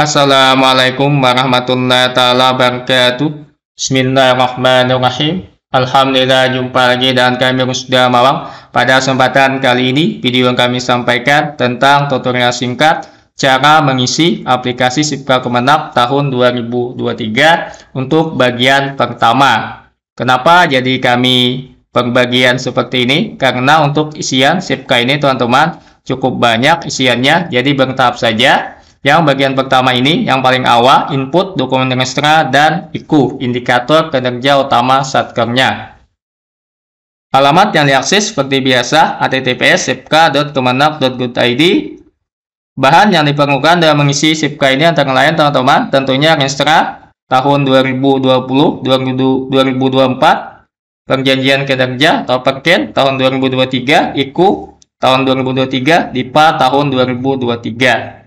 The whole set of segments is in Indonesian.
Assalamualaikum warahmatullahi taala wabarakatuh. Bismillahirrahmanirrahim. Alhamdulillah jumpa lagi dan kami sudah malam. Pada kesempatan kali ini video yang kami sampaikan tentang tutorial singkat cara mengisi aplikasi Sipka Kemenap tahun 2023 untuk bagian pertama. Kenapa jadi kami pembagian seperti ini? Karena untuk isian Sipka ini teman-teman cukup banyak isiannya jadi bertahap saja yang bagian pertama ini, yang paling awal, input dokumen ekstra, dan IKU indikator kinerja utama satkernya. Alamat yang diakses seperti biasa, https sipka.kemenak.go.id. Bahan yang diperlukan dalam mengisi sipka ini antara lain teman-teman, tentunya ekstra tahun 2020, 2024, perjanjian kinerja atau perken tahun 2023, IKU tahun 2023, DIPA tahun 2023.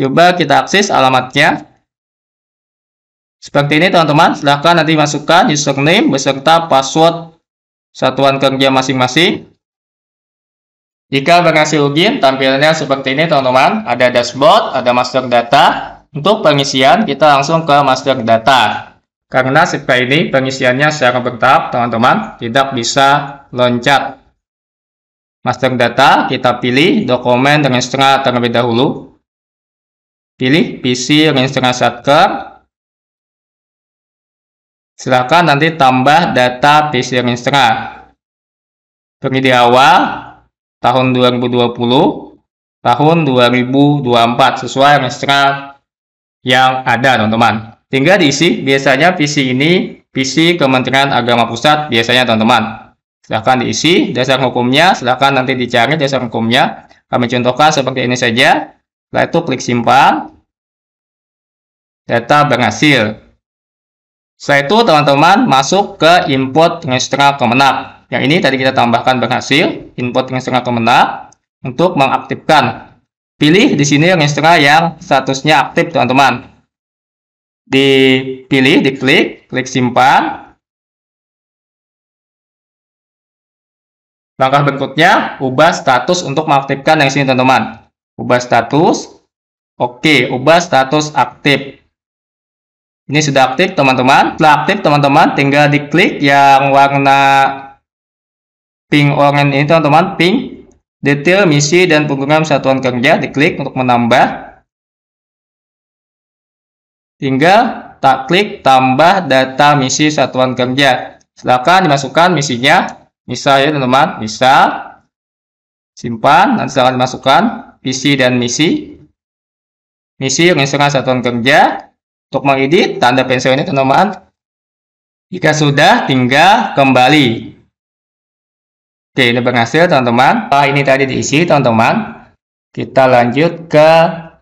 Coba kita akses alamatnya. Seperti ini teman-teman, silahkan nanti masukkan username beserta password satuan kerja masing-masing. Jika berhasil login, tampilannya seperti ini teman-teman. Ada dashboard, ada master data. Untuk pengisian, kita langsung ke master data. Karena seperti ini pengisiannya secara bertahap, teman-teman, tidak bisa loncat. Master data, kita pilih dokumen dengan setengah terlebih dahulu. Pilih PC range setengah shortcut. Silakan nanti tambah data PC range setengah. Pergi di awal tahun 2020, tahun 2024 sesuai range setengah yang ada teman-teman. Tinggal diisi biasanya PC ini PC Kementerian Agama Pusat biasanya teman-teman silahkan diisi dasar hukumnya Silakan nanti dicari dasar hukumnya kami contohkan seperti ini saja setelah itu klik simpan. Data berhasil. Setelah itu teman-teman masuk ke input registra Kemenak. Yang ini tadi kita tambahkan berhasil, Input registra Kemenak untuk mengaktifkan. Pilih di sini setengah yang statusnya aktif teman-teman. Dipilih, diklik, klik simpan. Langkah berikutnya, ubah status untuk mengaktifkan yang sini teman-teman. Ubah status. Oke, ubah status aktif. Ini sudah aktif, teman-teman. Setelah aktif, teman-teman, tinggal diklik yang warna pink orange ini, teman-teman. Pink, detail, misi, dan program satuan kerja. Diklik untuk menambah. Tinggal tak klik tambah data misi satuan kerja. silahkan dimasukkan misinya. Bisa ya, teman-teman. Bisa. Simpan, dan silahkan dimasukkan visi dan misi. Misi menyesuaikan satuan kerja. Untuk mengedit, tanda pensil ini teman-teman. Jika sudah, tinggal kembali. Oke, ini berhasil teman-teman. Nah ini tadi diisi teman-teman. Kita lanjut ke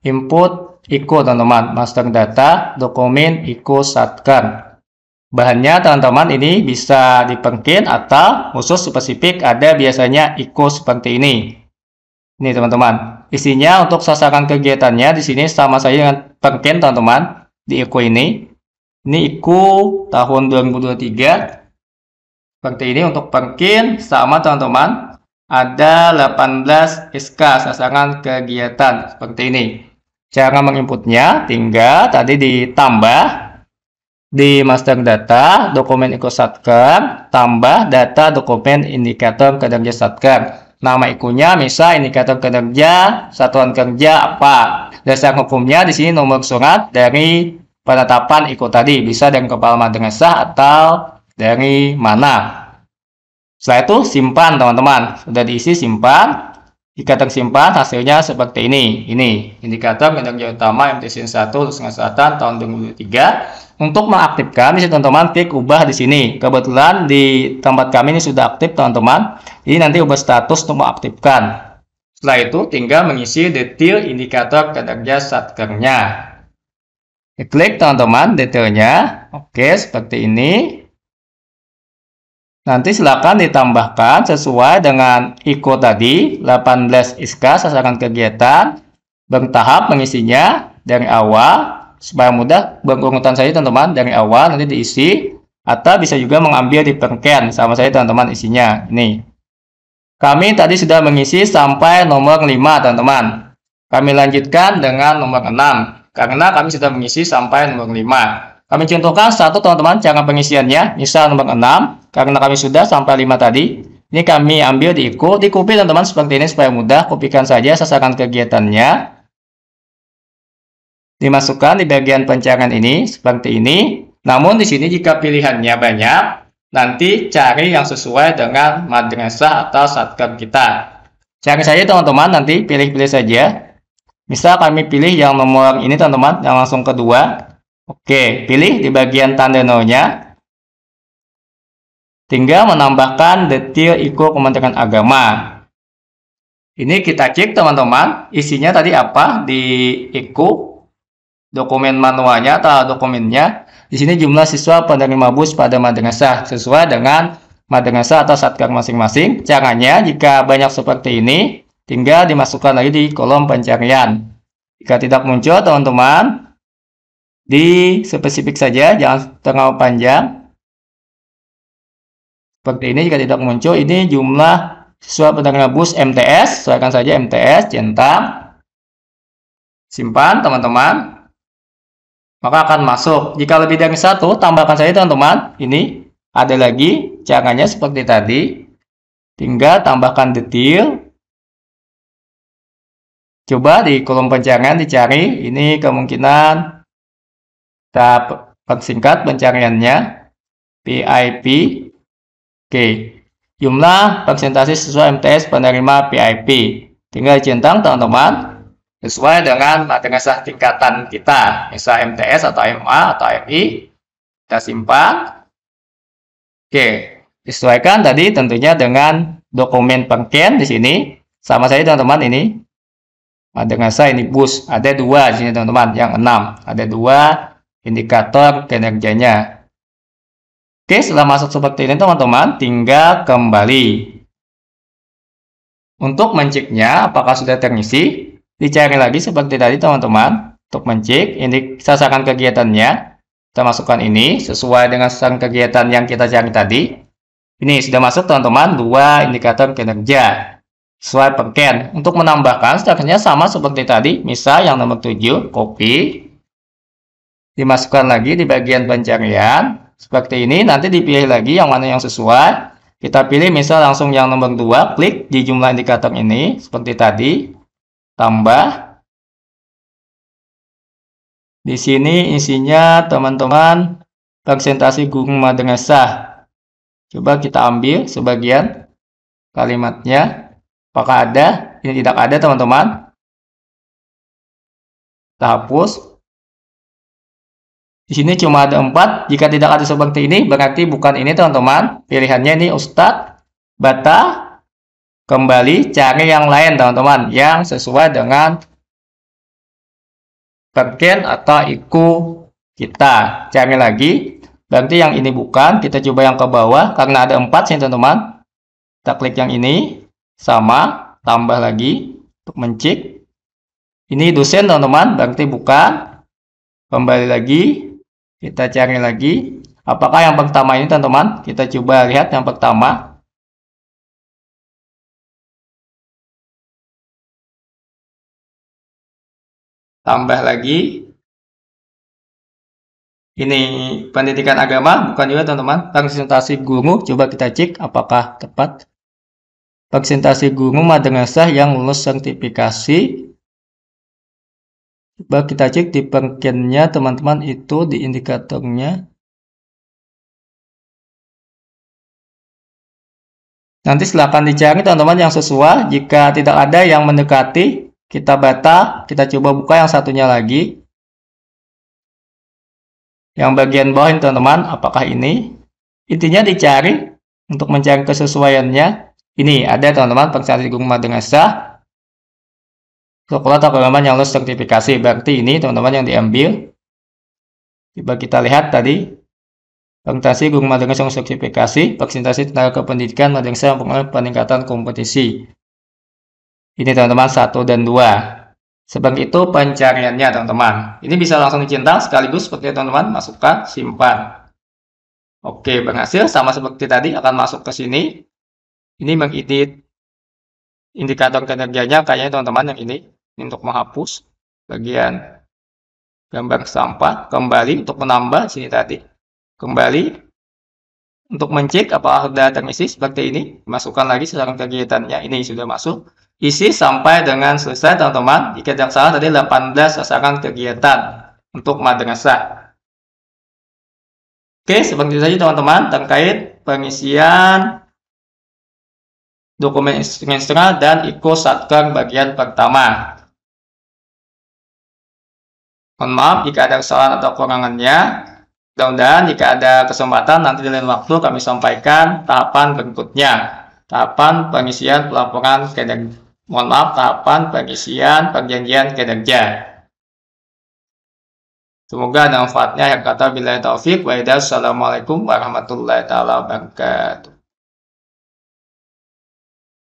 input ikut teman-teman. Master data, dokumen, ikut satkan. Bahannya teman-teman ini bisa dipengkin atau khusus spesifik ada biasanya ikut seperti ini. Ini teman-teman, isinya untuk sasaran kegiatannya di sini sama saja dengan perken teman-teman di Eko ini. Ini IKU tahun 2023. Seperti ini untuk perken sama teman-teman ada 18 SK sasaran kegiatan seperti ini. Cara menginputnya tinggal tadi ditambah di master data dokumen ikut satker tambah data dokumen indikator kinerja satker nama ikunya, misal indikator kinerja, satuan kerja apa. Dasar hukumnya di sini nomor surat dari penetapan ikut tadi, bisa dari kepala madrasah atau dari mana. Setelah itu simpan teman-teman, sudah diisi simpan. Ikatan simpan hasilnya seperti ini. Ini indikator kinerja utama MTSIN 1 Sulawesi Selatan tahun 2023. Untuk mengaktifkan, bisa teman-teman klik ubah di sini. Kebetulan di tempat kami ini sudah aktif teman-teman. Ini nanti ubah status untuk mengaktifkan. Setelah itu tinggal mengisi detail indikator kinerja satkernya. Klik teman-teman detailnya. Oke, seperti ini. Nanti silakan ditambahkan sesuai dengan IKO tadi, 18 ISKA sasaran kegiatan, bertahap mengisinya dari awal, supaya mudah berurutan saja teman-teman, dari awal nanti diisi, atau bisa juga mengambil di perken, sama saya teman-teman isinya, ini Kami tadi sudah mengisi sampai nomor 5 teman-teman. Kami lanjutkan dengan nomor 6, karena kami sudah mengisi sampai nomor 5. Kami contohkan satu teman-teman cara pengisiannya, misal nomor 6, karena kami sudah sampai 5 tadi, ini kami ambil di equal, di teman-teman seperti ini supaya mudah, kopikan saja sasaran kegiatannya. Dimasukkan di bagian pencarian ini, seperti ini. Namun di sini jika pilihannya banyak, nanti cari yang sesuai dengan madrasah atau satker kita. Cari saja teman-teman, nanti pilih-pilih saja. Misal kami pilih yang nomor ini teman-teman, yang langsung kedua. Oke, pilih di bagian tanda nolnya. Tinggal menambahkan detail ikut Kementerian Agama. Ini kita cek teman-teman, isinya tadi apa di ikut dokumen manualnya atau dokumennya. Di sini jumlah siswa penerima bus pada madrasah sesuai dengan madrasah atau satker masing-masing. Caranya jika banyak seperti ini, tinggal dimasukkan lagi di kolom pencarian. Jika tidak muncul teman-teman, di spesifik saja, jangan terlalu panjang. Seperti ini jika tidak muncul, ini jumlah siswa pedagang bus MTS, sesuaikan saja MTS, centang, simpan teman-teman, maka akan masuk. Jika lebih dari satu, tambahkan saja teman-teman, ini ada lagi caranya seperti tadi, tinggal tambahkan detail, coba di kolom pencarian dicari, ini kemungkinan kita persingkat pencariannya, PIP, Jumlah persentase sesuai MTS penerima PIP. Tinggal centang teman-teman sesuai dengan madrasah tingkatan kita, misal MTS atau MA atau MI. Kita simpan. Oke, sesuaikan tadi tentunya dengan dokumen pengen di sini. Sama saja teman-teman ini. Madrasah ini bus, ada dua di sini teman-teman, yang enam. Ada dua indikator kinerjanya. Oke, setelah masuk seperti ini teman-teman, tinggal kembali. Untuk menciknya apakah sudah terisi? Dicari lagi seperti tadi teman-teman. Untuk mencik ini sasaran kegiatannya. Kita masukkan ini sesuai dengan sasaran kegiatan yang kita cari tadi. Ini sudah masuk teman-teman, dua indikator kinerja. Sesuai perken. Untuk menambahkan, setelahnya sama seperti tadi. Misal yang nomor 7, copy. Dimasukkan lagi di bagian pencarian seperti ini nanti dipilih lagi yang mana yang sesuai kita pilih misal langsung yang nomor 2 klik di jumlah indikator ini seperti tadi tambah di sini isinya teman-teman presentasi guru madrasah coba kita ambil sebagian kalimatnya apakah ada ini tidak ada teman-teman kita hapus di sini cuma ada empat. Jika tidak ada seperti ini, berarti bukan ini teman-teman. Pilihannya ini Ustadz, Bata, kembali cari yang lain teman-teman. Yang sesuai dengan perken atau iku kita. Cari lagi. Berarti yang ini bukan. Kita coba yang ke bawah. Karena ada empat sih, teman-teman. Kita klik yang ini. Sama. Tambah lagi. Untuk mencik. Ini dosen teman-teman. Berarti bukan. Kembali lagi kita cari lagi. Apakah yang pertama ini teman-teman? Kita coba lihat yang pertama. Tambah lagi. Ini pendidikan agama, bukan juga teman-teman. Presentasi guru, coba kita cek apakah tepat. Presentasi guru madrasah yang lulus sertifikasi Coba kita cek di perkennya teman-teman itu di indikatornya. Nanti silahkan dicari teman-teman yang sesuai. Jika tidak ada yang mendekati, kita batal. Kita coba buka yang satunya lagi. Yang bagian bawah ini teman-teman, apakah ini? Intinya dicari untuk mencari kesesuaiannya. Ini ada teman-teman di rumah dengan sah Coklat atau teman-teman yang lulus sertifikasi. Berarti ini teman-teman yang diambil. Coba kita lihat tadi. Presentasi guru madrasah yang sertifikasi, presentasi tenaga kependidikan madrasah yang mengalami peningkatan kompetisi. Ini teman-teman satu dan dua. Sebagai itu pencariannya teman-teman. Ini bisa langsung dicintal sekaligus seperti teman-teman. Masukkan, simpan. Oke, berhasil. Sama seperti tadi akan masuk ke sini. Ini mengedit indikator kinerjanya kayaknya teman-teman yang ini ini untuk menghapus bagian gambar sampah kembali untuk menambah sini tadi kembali untuk mencek apakah ada terisi seperti ini masukkan lagi sasaran kegiatannya ini sudah masuk isi sampai dengan selesai teman-teman jika yang salah tadi 18 sasaran kegiatan untuk madrasah oke seperti itu saja teman-teman terkait pengisian dokumen instrumen dan ikut satgang bagian pertama Mohon maaf jika ada kesalahan atau kekurangannya. Mudah-mudahan jika ada kesempatan nanti di lain waktu kami sampaikan tahapan berikutnya. Tahapan pengisian pelaporan kinerja. Mohon maaf, tahapan pengisian perjanjian kinerja. Semoga ada manfaatnya. Yang kata bila taufik. Assalamualaikum warahmatullahi wabarakatuh.